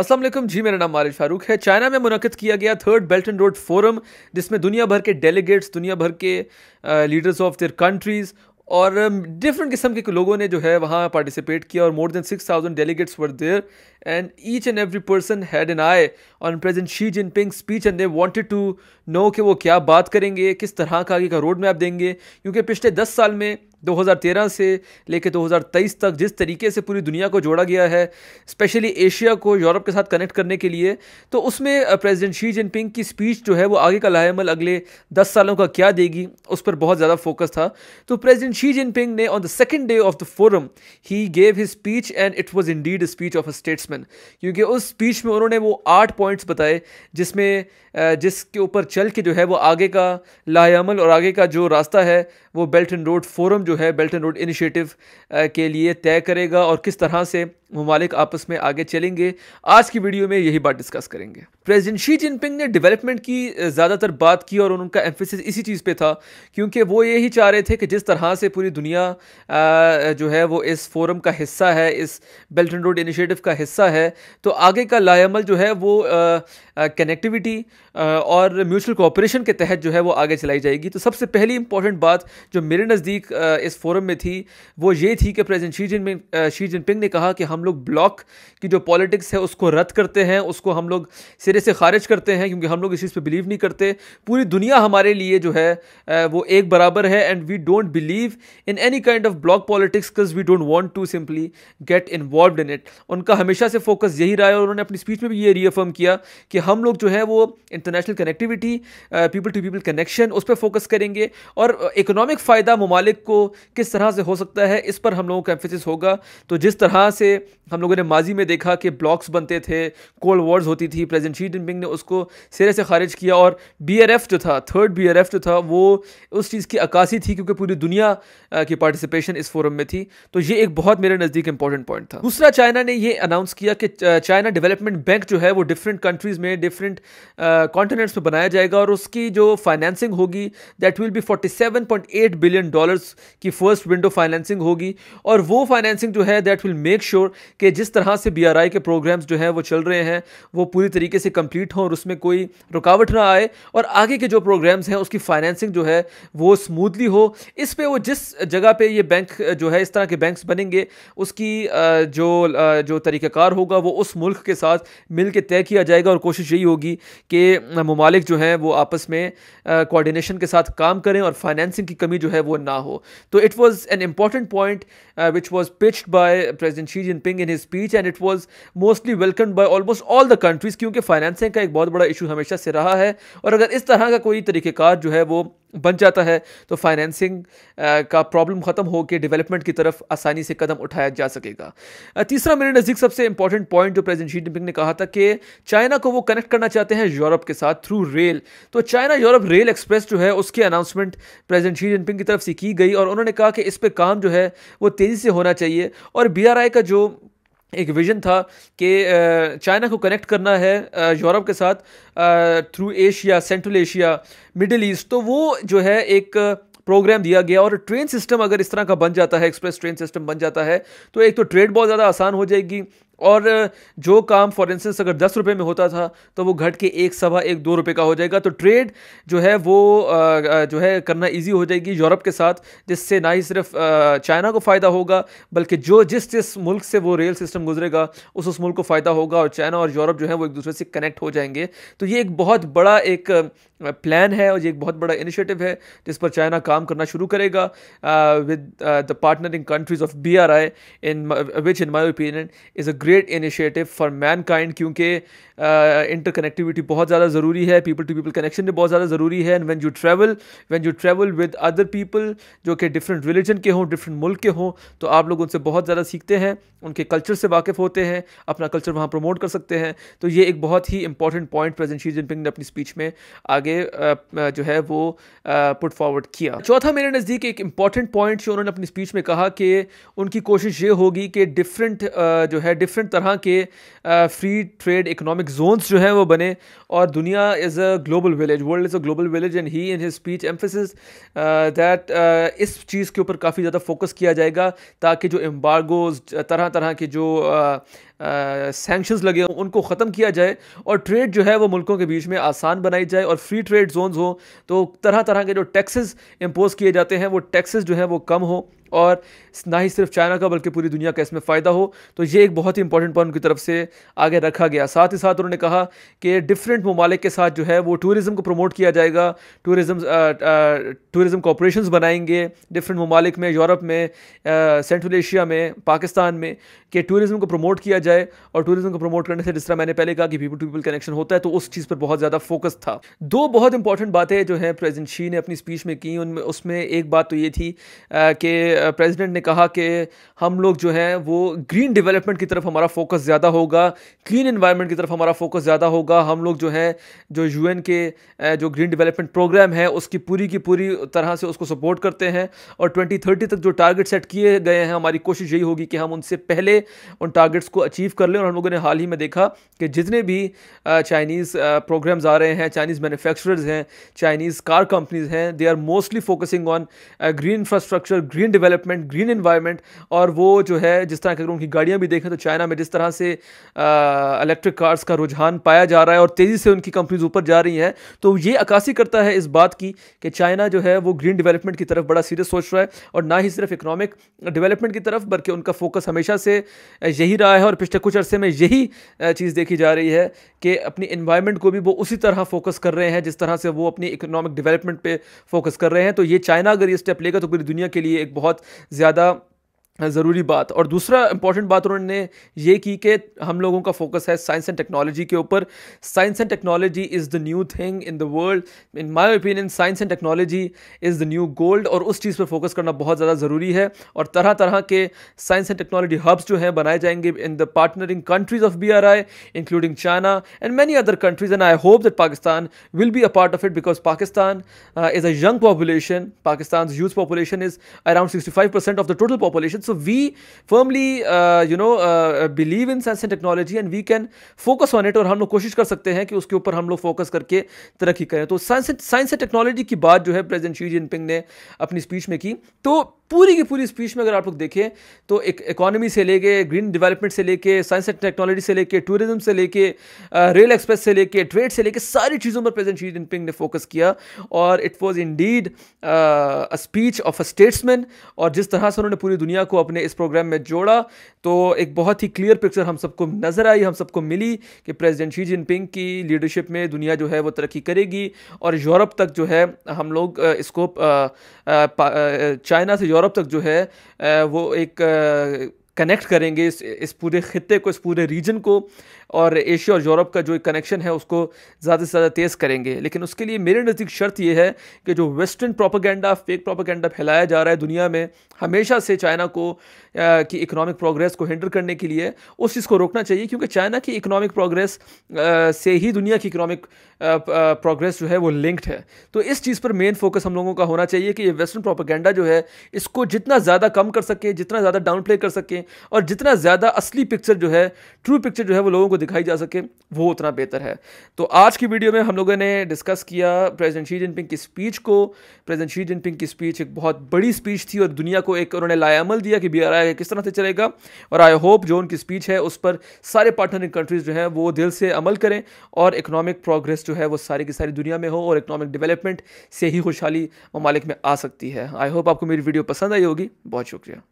असलम जी मेरा नाम मारिश फारूक है चाइना में मुनद किया गया third belt and road forum जिसमें दुनिया भर के डेलीगेट्स दुनिया भर के लीडर्स ऑफ देयर कंट्रीज़ और डिफरेंट किस्म के लोगों ने जो है वहाँ पार्टिसिपेट किया और more than six thousand delegates were there and each and every person had an eye on president Xi Jinping speech and they wanted to know कि वो क्या बात करेंगे किस तरह का आगे का रोड मैप देंगे क्योंकि पिछले दस साल में 2013 से लेकर 2023 तक जिस तरीके से पूरी दुनिया को जोड़ा गया है स्पेशली एशिया को यूरोप के साथ कनेक्ट करने के लिए तो उसमें प्रेसिडेंट शी जिनपिंग की स्पीच जो है वो आगे का लाहेमल अगले 10 सालों का क्या देगी उस पर बहुत ज़्यादा फोकस था तो प्रेसिडेंट शी जिनपिंग ने on the second day of the forum he gave his speech and it was indeed speech of a statesman क्योंकि उस स्पीच में उन्होंने वो आठ पॉइंट्स बताए जिसमें जिसके ऊपर चल के जो है वो आगे का लाहेमल और आगे का जो रास्ता है वो बेल्ट एंड रोड फोरम जो जो है बेल्ट एंड रोड इनिशिएटिव के लिए तय करेगा और किस तरह से ममालिक आपस में आगे चलेंगे आज की वीडियो में यही बात डिस्कस करेंगे प्रेसिडेंट शी जिनपिंग ने डेवलपमेंट की ज़्यादातर बात की और उनका एम्फोसिस इसी चीज़ पे था क्योंकि वो यही चाह रहे थे कि जिस तरह से पूरी दुनिया जो है वो इस फोरम का हिस्सा है इस बेल्ट एंड रोड इनिशिएटिव का हिस्सा है तो आगे का लायामल जो है वो कनेक्टिविटी और म्यूचुअल कोऑपरेशन के तहत जो है वो आगे चलाई जाएगी तो सबसे पहली इंपॉर्टेंट बात जो मेरे नज़दीक इस फोरम में थी वो ये थी कि president Xi Jinping Xi Jinping ने कहा कि हम हम लोग ब्लॉक की जो पॉलिटिक्स है उसको रद्द करते हैं उसको हम लोग सिरे से खारिज करते हैं क्योंकि हम लोग इस चीज़ पर बिलीव नहीं करते पूरी दुनिया हमारे लिए जो है वो एक बराबर है and we don't believe in any kind of block politics because we don't want to simply get involve in it उनका हमेशा से फोकस यही रहा है और उन्होंने अपनी स्पीच में भी ये रीअफर्म किया कि हम लोग जो है वो international connectivity people to people connection उस पर फोकस करेंगे और इकोनॉमिक फ़ायदा ममालिक को किस तरह से हो सकता है इस पर हम लोगों का एम्फोसिस होगा तो जिस तरह से हम लोगों ने माजी में देखा कि ब्लॉक्स बनते थे कोल्ड वॉर्स होती थी प्रेजेंट शी जिनपिंग ने उसको सिरे से खारिज किया और बी जो था थर्ड बी जो था वो उस चीज़ की अक्सी थी क्योंकि पूरी दुनिया की पार्टिसिपेशन इस फोरम में थी तो ये एक बहुत मेरे नज़दीक इंपॉर्टेंट पॉइंट था दूसरा चाइना ने ये अनाउंस किया कि चाइना डेवलपमेंट बैंक जो है वो डिफरेंट कंट्रीज़ में डिफरेंट कॉन्टिनेंट्स में बनाया जाएगा और उसकी जो फाइनेंसिंग होगी that will be forty billion dollars की फर्स्ट विंडो फाइनेंसिंग होगी और वो फाइनेंसिंग जो है दैट विल मेक श्योर कि जिस तरह से बी के प्रोग्राम्स जो हैं वो चल रहे हैं वो पूरी तरीके से कम्प्लीट हों और उसमें कोई रुकावट ना आए और आगे के जो प्रोग्राम्स हैं उसकी फाइनेंसिंग जो है वो स्मूथली हो इस पर वो जिस जगह पर ये बैंक जो है इस तरह के बैंक्स बनेंगे उसकी जो जो तरीक़ाकार होगा वो उस मुल्क के साथ मिल के तय किया जाएगा और कोशिश यही होगी कि ममालिक जो हैं वो आपस में कोऑर्डिनेशन के साथ काम करें और फाइनेंसिंग की कमी जो है वो ना हो तो it was an important point which was pitched by president Xi Jin Jinping in his speech and it was mostly welcome by almost all the countries क्योंकि फाइनेंसिंग का एक बहुत बड़ा इशू हमेशा से रहा है और अगर इस तरह का कोई तरीक़ेकार जो है वो बन जाता है तो फाइनेंसिंग का प्रॉब्लम ख़त्म हो के डेवलपमेंट की तरफ आसानी से कदम उठाया जा सकेगा तीसरा मेरे नज़दीक सबसे इंपॉर्टेंट पॉइंट जो प्रेजेंट शी जिनपिंग ने कहा था कि चाइना को वो कनेक्ट करना चाहते हैं यूरोप के साथ थ्रू रेल तो चाइना यूरोप रेल एक्सप्रेस जो है उसकी अनाउंसमेंट प्रेजेंट शी जिनपिंग की तरफ से की गई और उन्होंने कहा कि इस पर काम जो है वो तेज़ी से होना चाहिए और बी का जो एक विजन था कि चाइना को कनेक्ट करना है यूरोप के साथ through Asia central Asia middle east तो वो जो है एक प्रोग्राम दिया गया और ट्रेन सिस्टम अगर इस तरह का बन जाता है एक्सप्रेस ट्रेन सिस्टम बन जाता है तो एक तो ट्रेड बहुत ज़्यादा आसान हो जाएगी और जो काम फॉर इंस्टेंस अगर दस रुपये में होता था तो वो घट के एक सवा एक दो रुपये का हो जाएगा तो ट्रेड जो है वो जो है करना ईजी हो जाएगी यूरोप के साथ जिससे ना ही सिर्फ चाइना को फ़ायदा होगा बल्कि जो जिस जिस मुल्क से वो रेल सिस्टम गुजरेगा उस उस मुल्क को फ़ायदा होगा और चाइना और यूरोप जो है वो एक दूसरे से कनेक्ट हो जाएंगे तो ये एक बहुत बड़ा एक प्लान है और ये एक बहुत बड़ा इनिशिएटिव है जिस पर चाइना काम करना शुरू करेगा with the partnering countries of B R I in which in my opinion is a great initiative for mankind क्योंकि इंटर कनेक्टिविटी बहुत ज़्यादा ज़रूरी है पीपल टू पीपल कनेक्शन भी बहुत ज़्यादा ज़रूरी है and when you travel when you travel with other people जो कि डिफरेंट रिलीजन के हों डिफरेंट मुल्क के हों तो आप लोग उनसे बहुत ज़्यादा सीखते हैं उनके कल्चर से वाकिफ़ होते हैं अपना कल्चर वहाँ प्रमोट कर सकते हैं तो ये एक बहुत ही important point president Xi Jinping ने अपनी स्पीच में आगे आगे जो है वो पुट फॉरवर्ड किया चौथा मेरे नज़दीक एक इम्पॉर्टेंट पॉइंट जो उन्होंने अपनी स्पीच में कहा कि उनकी कोशिश ये होगी कि डिफरेंट जो है डिफरेंट तरह के फ्री ट्रेड इकोनॉमिक जोन्स जो हैं वो बने और दुनिया is a global village world is a global village and he in his speech emphasis that इस चीज़ के ऊपर काफ़ी ज़्यादा फोकस किया जाएगा ताकि जो एम्बार्गोज तरह तरह के जो uh, सैंक्शंस लगे हों उनको ख़त्म किया जाए और ट्रेड जो है वो मुल्कों के बीच में आसान बनाई जाए और फ्री ट्रेड जोन्स हों तो तरह तरह के जो टैक्सेस इम्पोज़ किए जाते हैं वो टैक्सेस जो हैं वो कम हों और ना ही सिर्फ चाइना का बल्कि पूरी दुनिया का इसमें फ़ायदा हो तो ये एक बहुत ही इंपॉर्टेंट पॉइंट उनकी तरफ से आगे रखा गया साथ ही साथ उन्होंने कहा कि डिफरेंट ममालिक के साथ जो है वो टूरिज़म को प्रमोट किया जाएगा टूरिज़म टूरिज़म कॉपरेशन बनाएंगे डिफरेंट ममालिक में यूरोप में सेंट्रल एशिया में पाकिस्तान में कि टूरिज़म को प्रमोट किया जाए और टूरिज़म को प्रमोट करने से जिस तरह मैंने पहले कहा कि पीपल टू पीपल कनेक्शन होता है तो उस चीज़ पर बहुत ज़्यादा फोकस था दो बहुत इंपॉर्टेंट बातें जो हैं प्रेजेंट शी ने अपनी स्पीच में की उनमें उसमें एक बात तो ये थी कि प्रेसिडेंट ने कहा कि हम लोग जो हैं वो ग्रीन डेवलपमेंट की तरफ हमारा फोकस ज़्यादा होगा क्लीन इन्वायरमेंट की तरफ हमारा फोकस ज़्यादा होगा हम लोग जो हैं जो यूएन के जो ग्रीन डेवलपमेंट प्रोग्राम है उसकी पूरी की पूरी तरह से उसको सपोर्ट करते हैं और ट्वेंटी थर्टी तक जो टारगेट सेट किए गए हैं हमारी कोशिश यही होगी कि हम उनसे पहले उन टारगेट्स को अचीव कर लें और हम लोगों ने हाल ही में देखा कि जितने भी चाइनीज़ प्रोग्राम्स आ रहे हैं चाइनीज़ मैन्युफैक्चरर्स हैं चाइनीज़ कार कंपनीज़ हैं they are mostly focusing on green infrastructure green develop development green environment और वो जो है जिस तरह की अगर उनकी गाड़ियाँ भी देखें तो चाइना में जिस तरह से इलेक्ट्रिक कार्स का रुझान पाया जा रहा है और तेज़ी से उनकी कंपनीज ऊपर जा रही हैं तो ये अक्सी करता है इस बात की कि चाइना जो है वो ग्रीन डेवलपमेंट की तरफ बड़ा सीरियस सोच रहा है और ना ही सिर्फ इकनॉमिक डेवलपमेंट की तरफ बल्कि उनका फोकस हमेशा से यही रहा है और पिछले कुछ अरसे में यही चीज़ देखी जा रही है कि अपनी इन्वायरमेंट को भी वो उसी तरह फोकस कर रहे हैं जिस तरह से वो अपनी इकनॉमिक डेवलपमेंट पे फोकस कर रहे हैं तो ये चाइना अगर ये स्टेप लेगा तो पूरी दुनिया के लिए एक बहुत ज़्यादा ज़रूरी बात और दूसरा इंपॉर्टेंट बात उन्होंने ये की कि हम लोगों का फोकस है साइंस एंड टेक्नोलॉजी के ऊपर science and technology is the new thing in the world in my opinion science and technology is the new gold और उस चीज़ पर फोकस करना बहुत ज़्यादा ज़रूरी है और तरह तरह के साइंस एंड टेक्नोलॉजी हब्स जो हैं बनाए जाएंगे in the partnering countries of B R I including China and many other countries and I hope that Pakistan will be a part of it because Pakistan is a young population Pakistan youth population is around sixty five percent of the total population it. So we firmly, uh, you know, uh, believe in science and technology and we can focus on it और हम लोग कोशिश कर सकते हैं कि उसके ऊपर हम लोग फोकस करके तरक्की करें तो साइंस साइंस एंड टेक्नोलॉजी की बात जो है प्रेजेंट शी जिनपिंग ने अपनी स्पीच में की तो पूरी की पूरी स्पीच में अगर आप लोग देखें तो एक इकोनॉमी से लेके ग्रीन डेवलपमेंट से लेके साइंस एंड टेक्नोलॉजी से लेके टूरिज्म से लेके रेल uh, एक्सप्रेस से लेके ट्रेड से लेके सारी चीज़ों पर प्रेजेंट शी जिनपिंग ने फोकस किया और it was indeed speech of a statesman और जिस तरह से उन्होंने पूरी दुनिया को अपने इस प्रोग्राम में जोड़ा तो एक बहुत ही क्लियर पिक्चर हम सबको नज़र आई हम सबको मिली कि प्रेसिडेंट शी जिनपिंग की लीडरशिप में दुनिया जो है वो तरक्की करेगी और यूरोप तक जो है हम लोग इसको चाइना से यूरोप तक जो है वो एक कनेक्ट करेंगे इस इस पूरे खत्े को इस पूरे रीजन को और एशिया और यूरोप का जो एक कनेक्शन है उसको ज़्यादा से ज़्यादा तेज़ करेंगे लेकिन उसके लिए मेरे नज़दीक शर्त यह है कि जो वेस्टर्न प्रोपागेंडा फेक प्रोपागेंडा फैलाया जा रहा है दुनिया में हमेशा से चाइना को आ, की इकोनॉमिक प्रोग्रेस को हैंडल करने के लिए उस चीज़ को रोकना चाहिए क्योंकि चाइना की इकोनॉमिक प्रोग्रेस आ, से ही दुनिया की इकोनॉमिक प्रोग्रेस जो है वो लिंक्ड है तो इस चीज़ पर मेन फोकस हम लोगों का होना चाहिए कि ये वेस्टर्न प्रोपागेंडा जो है इसको जितना ज़्यादा कम कर सकें जितना ज़्यादा डाउन प्ले कर सकें और जितना ज़्यादा असली पिक्चर जो है ट्रू पिक्चर जो है वो लोगों को दिखाई जा सके वो उतना बेहतर है तो आज की वीडियो में हम लोगों ने डिस्कस किया प्रेजिडेंट शी जिनपिंग की स्पीच को प्रेजिडेंट शी जिनपिंग की स्पीच एक बहुत बड़ी स्पीच थी और दुनिया को एक उन्होंने लायामल दिया कि बी किस तरह से चलेगा और आई होप जो उनकी स्पीच है उस पर सारे पार्टनरिंग कंट्रीज़ जो हैं वो दिल से अमल करें और इकोनॉमिक प्रोग्रेस जो जो है वो सारी की सारी दुनिया में हो और इकनॉमिक डेवलपमेंट से ही खुशहाली ममालिक में आ सकती है आई होप आपको मेरी वीडियो पसंद आई होगी बहुत शुक्रिया